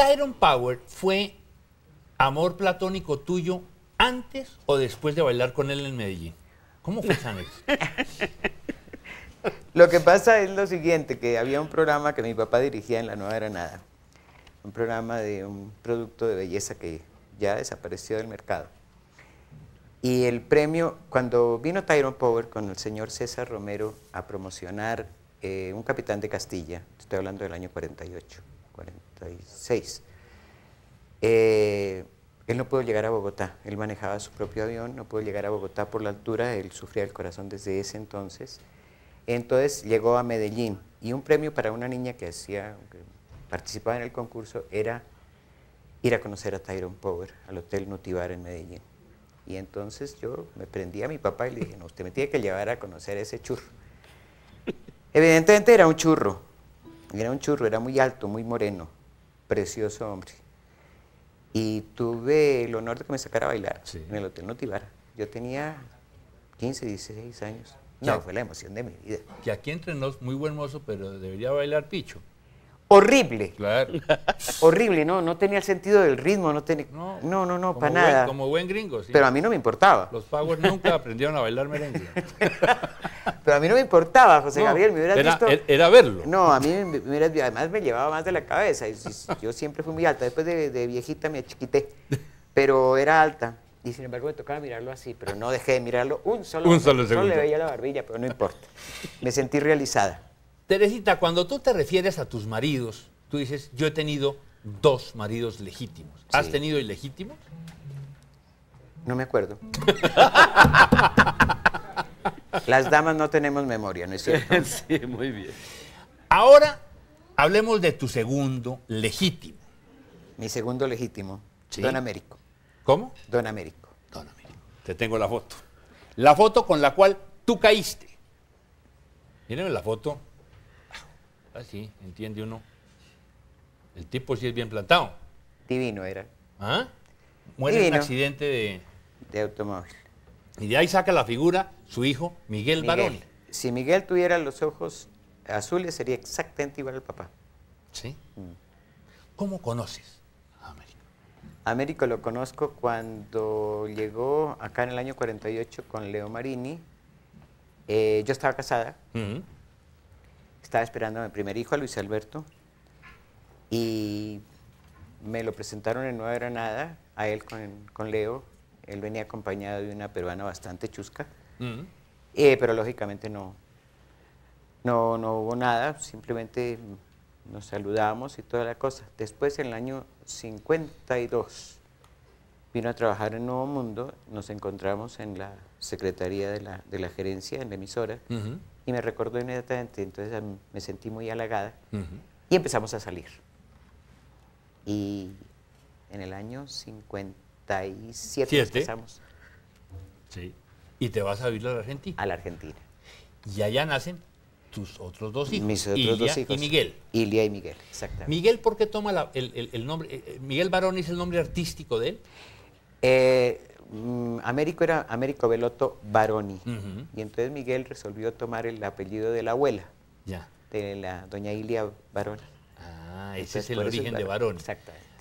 Tyron Power fue amor platónico tuyo antes o después de bailar con él en Medellín? ¿Cómo fue, Sánchez? lo que pasa es lo siguiente, que había un programa que mi papá dirigía en La Nueva Granada, un programa de un producto de belleza que ya desapareció del mercado. Y el premio, cuando vino Tyron Power con el señor César Romero a promocionar eh, Un Capitán de Castilla, estoy hablando del año 48, 46. Eh, él no pudo llegar a Bogotá, él manejaba su propio avión, no pudo llegar a Bogotá por la altura, él sufría el corazón desde ese entonces. Entonces llegó a Medellín y un premio para una niña que, hacía, participaba en el concurso era ir a conocer a Tyrone Power al Hotel Nutibar en Medellín. Y entonces yo me prendí a mi papá y le dije, no, usted me tiene que llevar a conocer ese churro. Evidentemente era un churro, era un churro, era muy alto, muy moreno, precioso hombre. Y tuve el honor de que me sacara a bailar me en el Hotel Notivara. Yo tenía 15, 16 años. No, fue la emoción de mi vida. Que aquí entre muy buen mozo, pero debería bailar picho. Horrible. Claro. Horrible, no, no tenía el sentido del ritmo, no tenía. No, no, no, para nada. como buen gringo, sí. Pero a mí no me importaba. Los Powers nunca aprendieron a bailar merengue. Pero a mí no me importaba, José Gabriel, me hubiera visto... Er, era verlo. No, a mí además me llevaba más de la cabeza. yo siempre fui muy alta. Después de, viejita me achiquité, pero era alta. Y sin embargo me tocaba mirarlo así, pero no dejé de mirarlo un solo, un solo segundo. le veía la barbilla, pero no importa. Me sentí realizada. Teresita, cuando tú te refieres a tus maridos, tú dices, yo he tenido dos maridos legítimos. ¿Has tenido ilegítimos? No me acuerdo. Las damas no tenemos memoria, ¿no es cierto? sí, muy bien. Ahora hablemos de tu segundo legítimo. Mi segundo legítimo, Don Américo. ¿Cómo? Don Américo. Don Américo. Te tengo la foto. La foto con la cual tú caíste. Miren la foto. Así, ah, sí, entiende uno. El tipo sí es bien plantado. Divino era. ¿Ah? Muere en un accidente de... De automóvil. Y de ahí saca la figura su hijo Miguel, Barón. Si Miguel tuviera los ojos azules, sería exactamente igual al papá. ¿Sí? Mm. ¿Cómo conoces a Américo? Américo lo conozco cuando llegó acá en el año 48 con Leo Marini. Eh, yo estaba casada. Mm. Estaba esperando a mi primer hijo, a Luis Alberto. Y me lo presentaron en Nueva Granada, a él con Leo él venía acompañado de una peruana bastante chusca, eh, pero lógicamente no, no, no hubo nada, simplemente mm, nos saludamos y toda la cosa. Después, en el año 52, vino a trabajar en Nuevo Mundo, nos encontramos en la secretaría de la, gerencia, en la emisora, y me recordó inmediatamente, entonces me sentí muy halagada, y empezamos a salir. Y en el año 50 97 ¿Siete? empezamos. Sí. ¿Y te vas a vivir a la Argentina? A la Argentina. Y allá nacen tus otros dos hijos. Mis otros dos hijos. y Miguel. Ilia y Miguel, exactamente. Miguel, ¿por qué toma el, nombre? Eh, eh, ¿Miguel Baroni es el nombre artístico de él? Eh, mm, Américo era Américo Veloto Baroni. Y entonces Miguel resolvió tomar el apellido de la abuela. Ya. De la doña Ilia Baroni. Ah, ese es el origen de Baroni. Exactamente.